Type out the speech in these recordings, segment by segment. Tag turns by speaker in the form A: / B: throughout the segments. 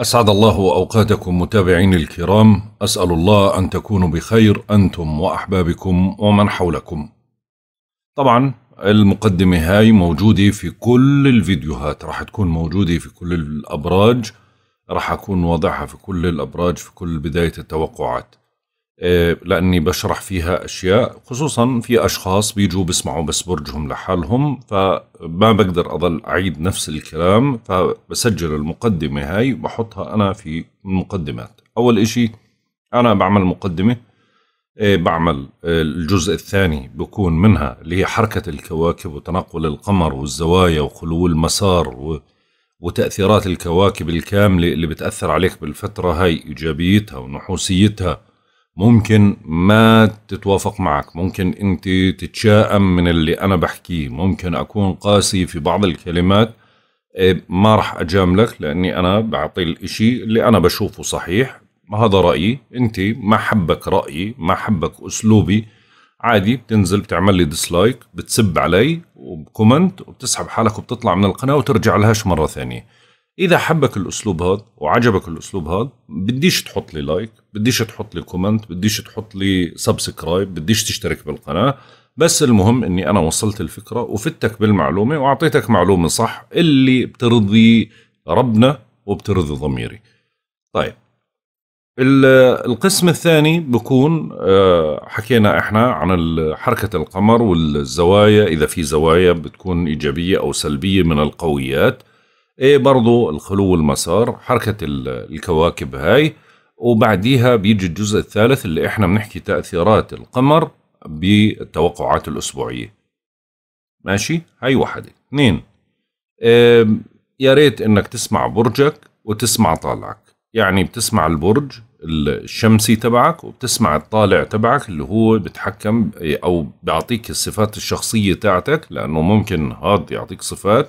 A: أسعد الله أوقاتكم متابعين الكرام أسأل الله أن تكونوا بخير أنتم وأحبابكم ومن حولكم طبعا المقدمة هاي موجودة في كل الفيديوهات راح تكون موجودة في كل الأبراج راح أكون واضعها في كل الأبراج في كل بداية التوقعات آه، لاني بشرح فيها اشياء خصوصا في اشخاص بيجوا بيسمعوا بس برجهم لحالهم فما بقدر اضل اعيد نفس الكلام فبسجل المقدمه هاي بحطها انا في المقدمات اول اشي انا بعمل مقدمه آه، بعمل آه، الجزء الثاني بكون منها اللي هي حركة الكواكب وتنقل القمر والزوايا وخلو المسار وتأثيرات الكواكب الكاملة اللي بتأثر عليك بالفترة هاي إيجابيتها ونحوسيتها ممكن ما تتوافق معك ممكن انت تتشائم من اللي انا بحكيه ممكن اكون قاسي في بعض الكلمات إيه، ما راح اجاملك لاني انا بعطي الاشي اللي انا بشوفه صحيح هذا رايي انت ما حبك رايي ما حبك اسلوبي عادي بتنزل بتعمل لي ديسلايك بتسب علي وبكومنت وبتسحب حالك وبتطلع من القناه وترجع لهاش مره ثانيه اذا حبك الاسلوب هذا وعجبك الاسلوب هذا بديش تحط لي لايك بديش تحط لي كومنت بديش تحط لي سبسكرايب بديش تشترك بالقناه بس المهم اني انا وصلت الفكره وفتك بالمعلومه واعطيتك معلومه صح اللي بترضي ربنا وبترضي ضميري طيب القسم الثاني بكون آه، حكينا احنا عن حركة القمر والزوايا إذا في زوايا بتكون إيجابية أو سلبية من القويات ايه برضو الخلو والمسار حركة الكواكب هاي وبعديها بيجي الجزء الثالث اللي احنا بنحكي تأثيرات القمر بالتوقعات الأسبوعية ماشي هاي واحدة اثنين إيه يا ريت انك تسمع برجك وتسمع طالعك يعني بتسمع البرج الشمسي تبعك وبتسمع الطالع تبعك اللي هو بتحكم او بيعطيك الصفات الشخصية تاعتك لأنه ممكن هاد يعطيك صفات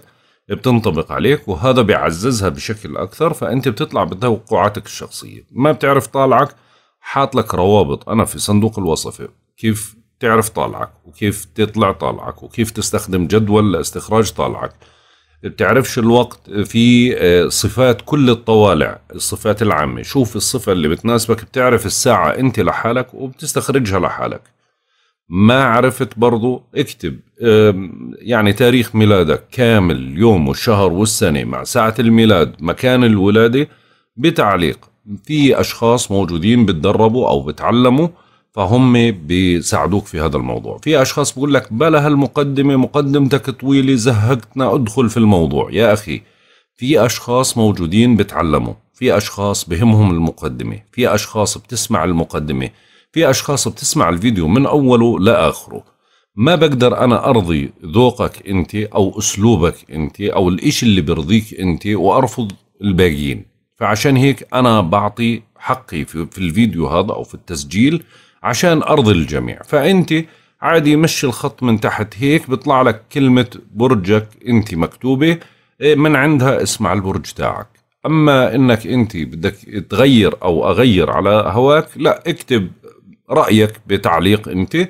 A: بتنطبق عليك وهذا بيعززها بشكل اكثر فانت بتطلع بتوقعاتك الشخصيه ما بتعرف طالعك حاط لك روابط انا في صندوق الوصفه كيف تعرف طالعك وكيف تطلع طالعك وكيف تستخدم جدول لاستخراج طالعك بتعرفش الوقت في آه، صفات كل الطوالع الصفات العامة شوف الصفة اللي بتناسبك بتعرف الساعة انت لحالك وبتستخرجها لحالك ما عرفت برضو اكتب يعني تاريخ ميلادك كامل يوم والشهر والسنة مع ساعة الميلاد مكان الولادة بتعليق في أشخاص موجودين بتدربوا أو بتعلموا فهم بيساعدوك في هذا الموضوع في أشخاص بقول لك بلا هالمقدمة مقدمتك طويلة زهقتنا ادخل في الموضوع يا أخي في أشخاص موجودين بتعلموا في أشخاص بهمهم المقدمة في أشخاص بتسمع المقدمة في أشخاص بتسمع الفيديو من أوله لآخره ما بقدر أنا أرضي ذوقك أنت أو أسلوبك أنت أو الإشي اللي بيرضيك أنت وأرفض الباقيين فعشان هيك أنا بعطي حقي في, في الفيديو هذا أو في التسجيل عشان أرضي الجميع فأنت عادي مشي الخط من تحت هيك بيطلع لك كلمة برجك أنت مكتوبة إيه، من عندها اسمع البرج تاعك أما أنك أنت بدك تغير أو أغير على هواك لا اكتب رايك بتعليق انت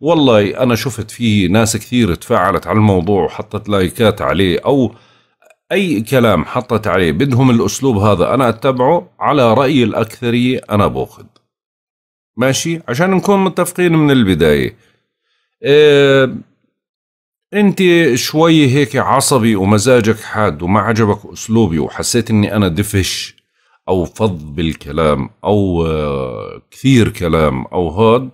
A: والله انا شفت في ناس كثير تفاعلت على الموضوع وحطت لايكات عليه او اي كلام حطت عليه بدهم الاسلوب هذا انا اتبعه على راي الاكثريه انا باخذ ماشي عشان نكون متفقين من البدايه إيه انت شوي هيك عصبي ومزاجك حاد وما عجبك اسلوبي وحسيت اني انا دفش او فض بالكلام او آه، كثير كلام او هاد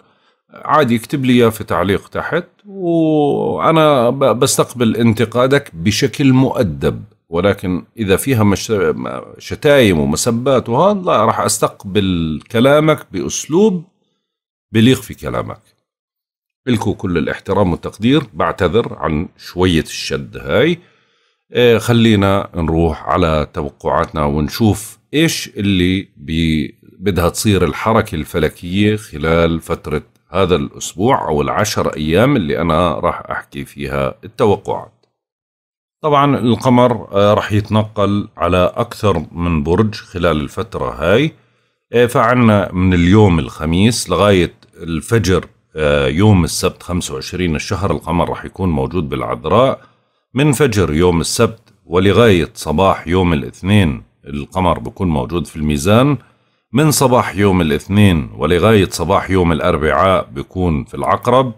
A: عادي اكتب لي اياه في تعليق تحت وانا بستقبل انتقادك بشكل مؤدب ولكن اذا فيها شتايم ومسبات وهذا لا راح استقبل كلامك باسلوب بليق في كلامك الكو كل الاحترام والتقدير بعتذر عن شويه الشد هاي إيه، خلينا نروح على توقعاتنا ونشوف ايش اللي بدها تصير الحركة الفلكية خلال فترة هذا الأسبوع أو العشر أيام اللي أنا راح أحكي فيها التوقعات طبعا القمر آه، راح يتنقل على أكثر من برج خلال الفترة هاي إيه، فعنا من اليوم الخميس لغاية الفجر آه، يوم السبت 25 الشهر القمر راح يكون موجود بالعذراء من فجر يوم السبت ولغاية صباح يوم الاثنين القمر بكون موجود في الميزان من صباح يوم الاثنين ولغاية صباح يوم الأربعاء بكون في العقرب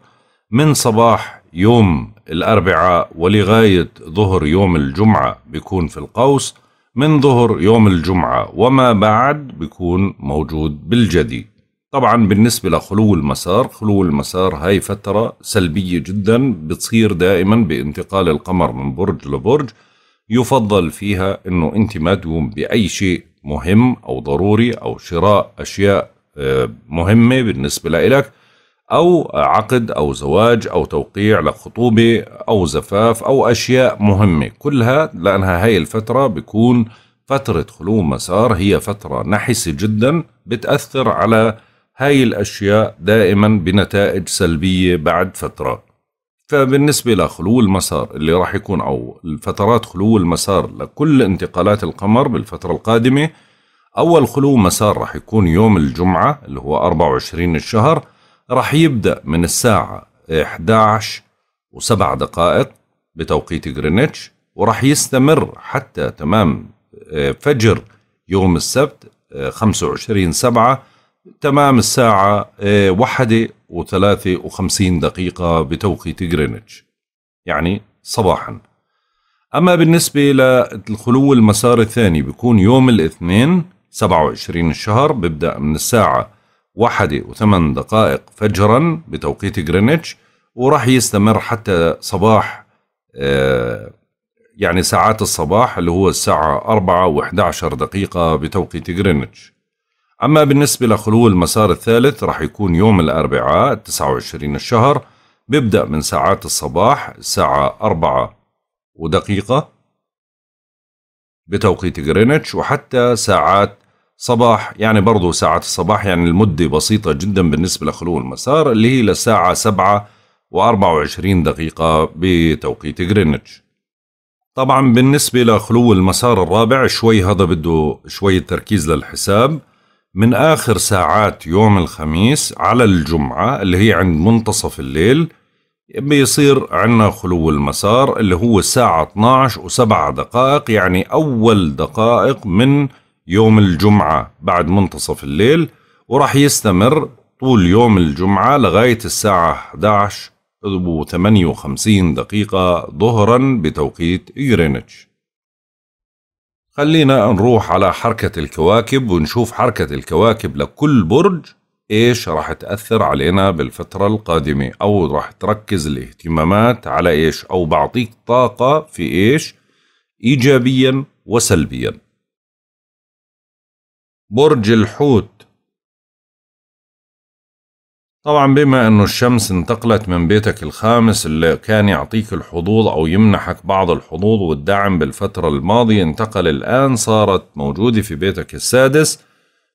A: من صباح يوم الأربعاء ولغاية ظهر يوم الجمعة بيكون في القوس من ظهر يوم الجمعة وما بعد بيكون موجود بالجدي طبعا بالنسبة لخلو المسار خلو المسار هاي فترة سلبية جدا بتصير دائما بانتقال القمر من برج لبرج يفضل فيها انه انت ما تقوم باي شيء مهم او ضروري او شراء اشياء آه، مهمة بالنسبة لإلك أو عقد أو زواج أو توقيع لخطوبة أو زفاف أو أشياء مهمة كلها لأنها هاي الفترة بيكون فترة خلو مسار هي فترة نحسة جدا بتأثر على هاي الأشياء دائما بنتائج سلبية بعد فترة فبالنسبة لخلو المسار اللي راح يكون أو الفترات خلو المسار لكل انتقالات القمر بالفترة القادمة أول خلو مسار راح يكون يوم الجمعة اللي هو 24 الشهر راح يبدأ من الساعة 11 و7 دقائق بتوقيت غرينتش وراح يستمر حتى تمام آه، فجر يوم السبت 25 آه، سبعة تمام الساعة آه، واحدة وثلاثة وخمسين دقيقة بتوقيت جرينتش يعني صباحا أما بالنسبة للخلو المسار الثاني بيكون يوم الاثنين 27 الشهر ببدأ من الساعة واحدة وثمان دقائق فجرا بتوقيت جرينتش وراح يستمر حتى صباح آه، يعني ساعات الصباح اللي هو الساعة أربعة وإحدى عشر دقيقة بتوقيت جرينتش أما بالنسبة لخلو المسار الثالث رح يكون يوم الأربعاء 29 الشهر بيبدأ من ساعات الصباح الساعة 4 ودقيقة بتوقيت غرينتش وحتى ساعات صباح يعني برضو ساعات الصباح يعني المدة بسيطة جدا بالنسبة لخلو المسار اللي هي لساعة 7 و24 دقيقة بتوقيت غرينتش طبعا بالنسبة لخلو المسار الرابع شوي هذا بده شوية تركيز للحساب من آخر ساعات يوم الخميس على الجمعة اللي هي عند منتصف الليل بيصير عندنا خلو المسار اللي هو الساعة 12 و7 دقائق يعني أول دقائق من يوم الجمعة بعد منتصف الليل وراح يستمر طول يوم الجمعة لغاية الساعة 11 و58 دقيقة ظهرا بتوقيت جرينتش خلينا نروح على حركة الكواكب ونشوف حركة الكواكب لكل برج إيش راح تأثر علينا بالفترة القادمة أو راح تركز الاهتمامات على إيش أو بعطيك طاقة في إيش إيجابيا وسلبيا برج الحوت طبعا بما انه الشمس انتقلت من بيتك الخامس اللي كان يعطيك الحظوظ او يمنحك بعض الحظوظ والدعم بالفترة الماضية انتقل الان صارت موجودة في بيتك السادس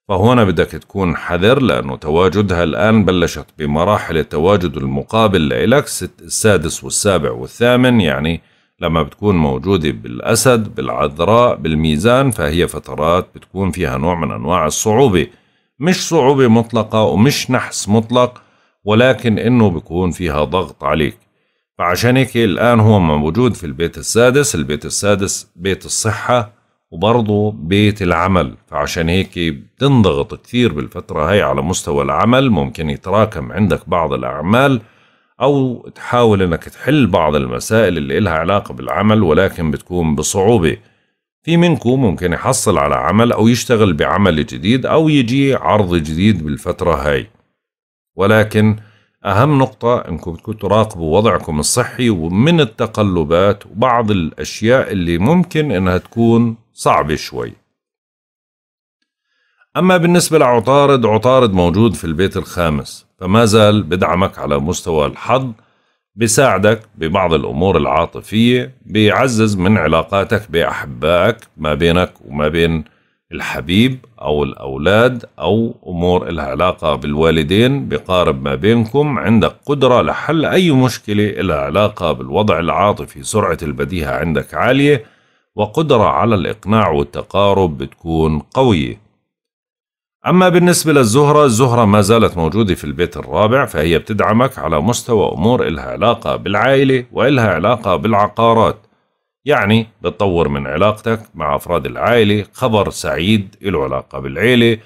A: فهنا بدك تكون حذر لأنه تواجدها الآن بلشت بمراحل التواجد المقابل لإلك السادس والسابع والثامن يعني لما بتكون موجودة بالأسد بالعذراء بالميزان فهي فترات بتكون فيها نوع من أنواع الصعوبة مش صعوبة مطلقة ومش نحس مطلق ولكن إنه بيكون فيها ضغط عليك فعشان هيك الآن هو موجود في البيت السادس البيت السادس بيت الصحة وبرضه بيت العمل فعشان هيك بتنضغط كثير بالفترة هاي على مستوى العمل ممكن يتراكم عندك بعض الأعمال أو تحاول أنك تحل بعض المسائل اللي إلها علاقة بالعمل ولكن بتكون بصعوبة في منكم ممكن يحصل على عمل أو يشتغل بعمل جديد أو يجي عرض جديد بالفترة هاي ولكن أهم نقطة أنكم تراقبوا وضعكم الصحي ومن التقلبات وبعض الأشياء اللي ممكن أنها تكون صعبة شوي أما بالنسبة لعطارد عطارد موجود في البيت الخامس فما زال بدعمك على مستوى الحظ بيساعدك ببعض الأمور العاطفية بيعزز من علاقاتك بأحبائك ما بينك وما بين الحبيب أو الأولاد أو أمور علاقه بالوالدين بقارب ما بينكم عندك قدرة لحل أي مشكلة لها علاقة بالوضع العاطفي سرعة البديهة عندك عالية وقدرة على الإقناع والتقارب بتكون قوية أما بالنسبة للزهرة الزهرة ما زالت موجودة في البيت الرابع فهي بتدعمك على مستوى أمور إلها علاقة بالعائلة وإلها علاقة بالعقارات يعني بتطور من علاقتك مع أفراد العائلة خبر سعيد له علاقة بالعيلة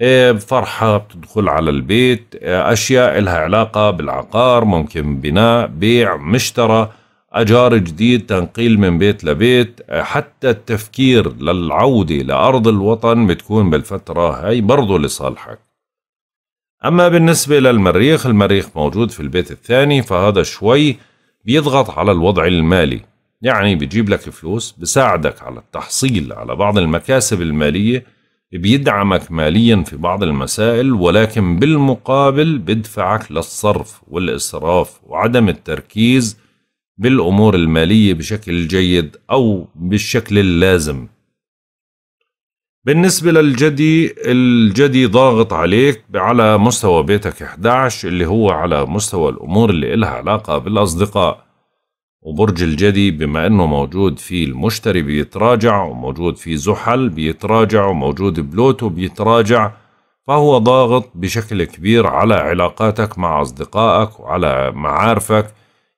A: إيه، فرحة بتدخل على البيت إيه، أشياء إلها علاقة بالعقار ممكن بناء بيع مشترى أجار جديد تنقيل من بيت لبيت حتى التفكير للعودة لأرض الوطن بتكون بالفترة هاي برضو لصالحك أما بالنسبة للمريخ المريخ موجود في البيت الثاني فهذا شوي بيضغط على الوضع المالي يعني بيجيب لك فلوس بساعدك على التحصيل على بعض المكاسب المالية بيدعمك ماليا في بعض المسائل ولكن بالمقابل بدفعك للصرف والإسراف وعدم التركيز بالأمور المالية بشكل جيد أو بالشكل اللازم بالنسبة للجدي الجدي ضاغط عليك على مستوى بيتك 11 اللي هو على مستوى الأمور اللي إلها علاقة بالأصدقاء وبرج الجدي بما أنه موجود فيه المشتري بيتراجع وموجود فيه زحل بيتراجع وموجود بلوتو بيتراجع فهو ضاغط بشكل كبير على علاقاتك مع أصدقائك وعلى معارفك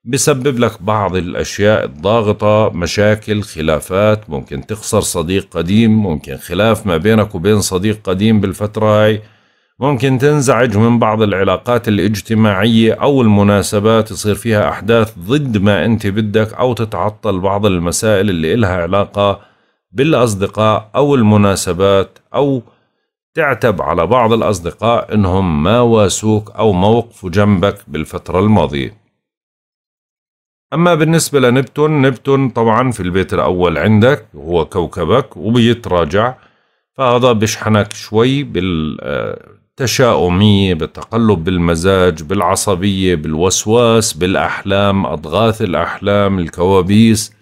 A: بسبب لك بعض الأشياء الضاغطة مشاكل خلافات ممكن تخسر صديق قديم ممكن خلاف ما بينك وبين صديق قديم بالفترة هاي ممكن تنزعج من بعض العلاقات الاجتماعية أو المناسبات يصير فيها أحداث ضد ما أنت بدك أو تتعطل بعض المسائل اللي إلها علاقة بالأصدقاء أو المناسبات أو تعتب على بعض الأصدقاء إنهم ما واسوك أو موقفوا جنبك بالفترة الماضية أما بالنسبة لنبتون نبتون طبعا في البيت الأول عندك هو كوكبك وبيتراجع فهذا بيشحنك شوي بالتشاؤمية بالتقلب بالمزاج بالعصبية بالوسواس بالأحلام أضغاث الأحلام الكوابيس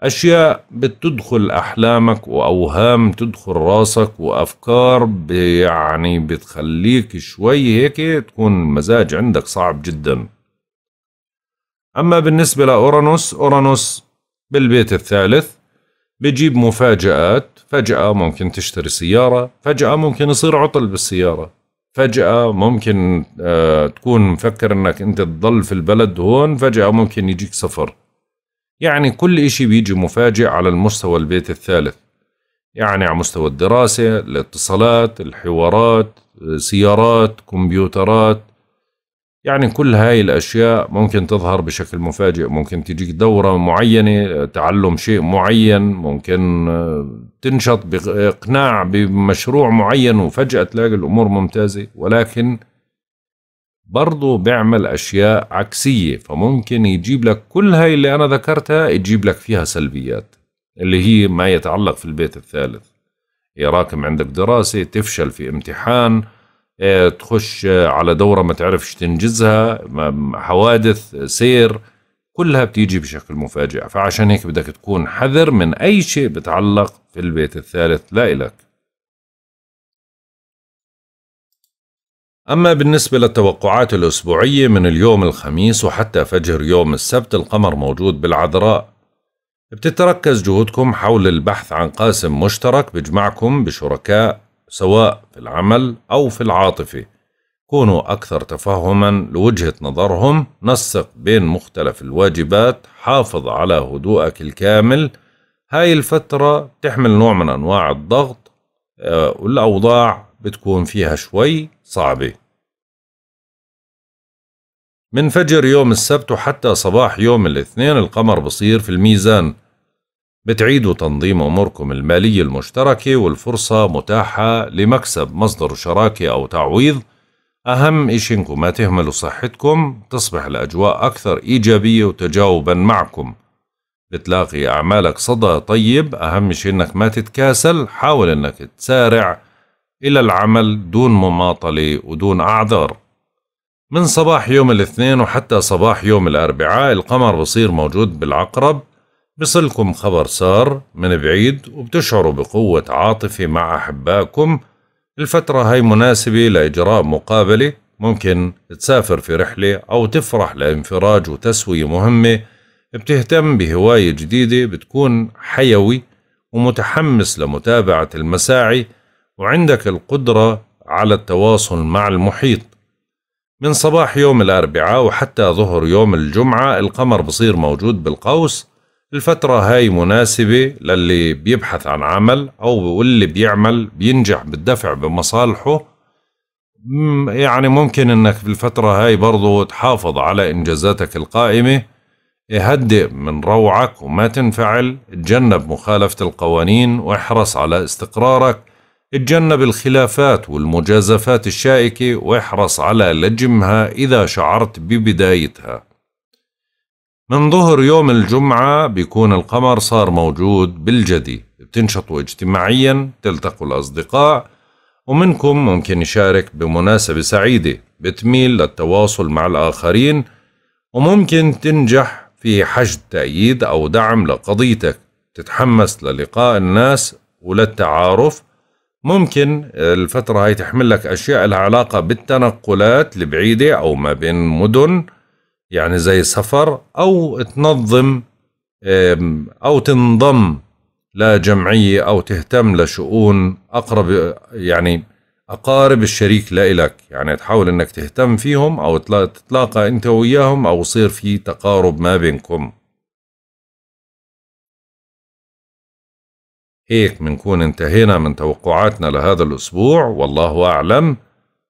A: أشياء بتدخل أحلامك وأوهام تدخل راسك وأفكار يعني بتخليك شوي هيك تكون المزاج عندك صعب جداً أما بالنسبة لأورانوس أورانوس بالبيت الثالث بجيب مفاجآت فجأة ممكن تشتري سيارة فجأة ممكن يصير عطل بالسيارة فجأة ممكن آه، تكون مفكر أنك أنت تضل في البلد هون فجأة ممكن يجيك سفر يعني كل إشي بيجي مفاجئ على المستوى البيت الثالث يعني على مستوى الدراسة الاتصالات الحوارات سيارات كمبيوترات يعني كل هاي الأشياء ممكن تظهر بشكل مفاجئ ممكن تجيك دورة معينة تعلم شيء معين ممكن آه، تنشط بإقناع بمشروع معين وفجأة تلاقي الأمور ممتازة ولكن برضو بيعمل أشياء عكسية فممكن يجيب لك كل هاي اللي أنا ذكرتها يجيب لك فيها سلبيات اللي هي ما يتعلق في البيت الثالث يراكم عندك دراسة تفشل في امتحان آه، تخش آه، على دوره ما تعرفش تنجزها حوادث سير كلها بتيجي بشكل مفاجئ فعشان هيك بدك تكون حذر من أي شيء بتعلق في البيت الثالث لا إلك أما بالنسبة للتوقعات الأسبوعية من اليوم الخميس وحتى فجر يوم السبت القمر موجود بالعذراء بتتركز جهودكم حول البحث عن قاسم مشترك بجمعكم بشركاء سواء في العمل أو في العاطفة كونوا أكثر تفهما لوجهة نظرهم نسق بين مختلف الواجبات حافظ على هدوءك الكامل هاي الفترة تحمل نوع من أنواع الضغط آه، والأوضاع بتكون فيها شوي صعبة من فجر يوم السبت وحتى صباح يوم الاثنين القمر بصير في الميزان بتعيدوا تنظيم أموركم المالية المشتركة والفرصة متاحة لمكسب مصدر شراكة أو تعويض أهم إشي إنكم ما تهملوا صحتكم تصبح الأجواء أكثر إيجابية وتجاوبا معكم بتلاقي أعمالك صدى طيب أهم شيء إنك ما تتكاسل حاول إنك تسارع إلى العمل دون مماطلة ودون أعذار من صباح يوم الاثنين وحتى صباح يوم الأربعاء القمر بصير موجود بالعقرب بصلكم خبر سار من بعيد وبتشعروا بقوة عاطفة مع أحبائكم الفترة هاي مناسبة لإجراء مقابلة ممكن تسافر في رحلة أو تفرح لانفراج وتسوية مهمة بتهتم بهواية جديدة بتكون حيوي ومتحمس لمتابعة المساعي وعندك القدرة على التواصل مع المحيط من صباح يوم الأربعاء وحتى ظهر يوم الجمعة القمر بصير موجود بالقوس الفترة هاي مناسبة للي بيبحث عن عمل أو واللي بيعمل بينجح بالدفع بمصالحه يعني ممكن انك بالفترة هاي برضو تحافظ على انجازاتك القائمة هدئ من روعك وما تنفعل اتجنب مخالفة القوانين واحرص على استقرارك اتجنب الخلافات والمجازفات الشائكة واحرص على لجمها إذا شعرت ببدايتها من ظهر يوم الجمعة بيكون القمر صار موجود بالجدي بتنشطوا اجتماعيا تلتقوا الأصدقاء ومنكم ممكن يشارك بمناسبة سعيدة بتميل للتواصل مع الآخرين وممكن تنجح في حشد تأييد أو دعم لقضيتك تتحمس للقاء الناس وللتعارف ممكن الفترة هاي تحمل لك أشياء العلاقة علاقة بالتنقلات البعيدة أو ما بين مدن يعني زي سفر او تنظم او تنضم لجمعيه او تهتم لشؤون اقرب يعني اقارب الشريك لإلك يعني تحاول انك تهتم فيهم او تتلاقى انت وياهم او يصير في تقارب ما بينكم هيك بنكون انتهينا من توقعاتنا لهذا الاسبوع والله اعلم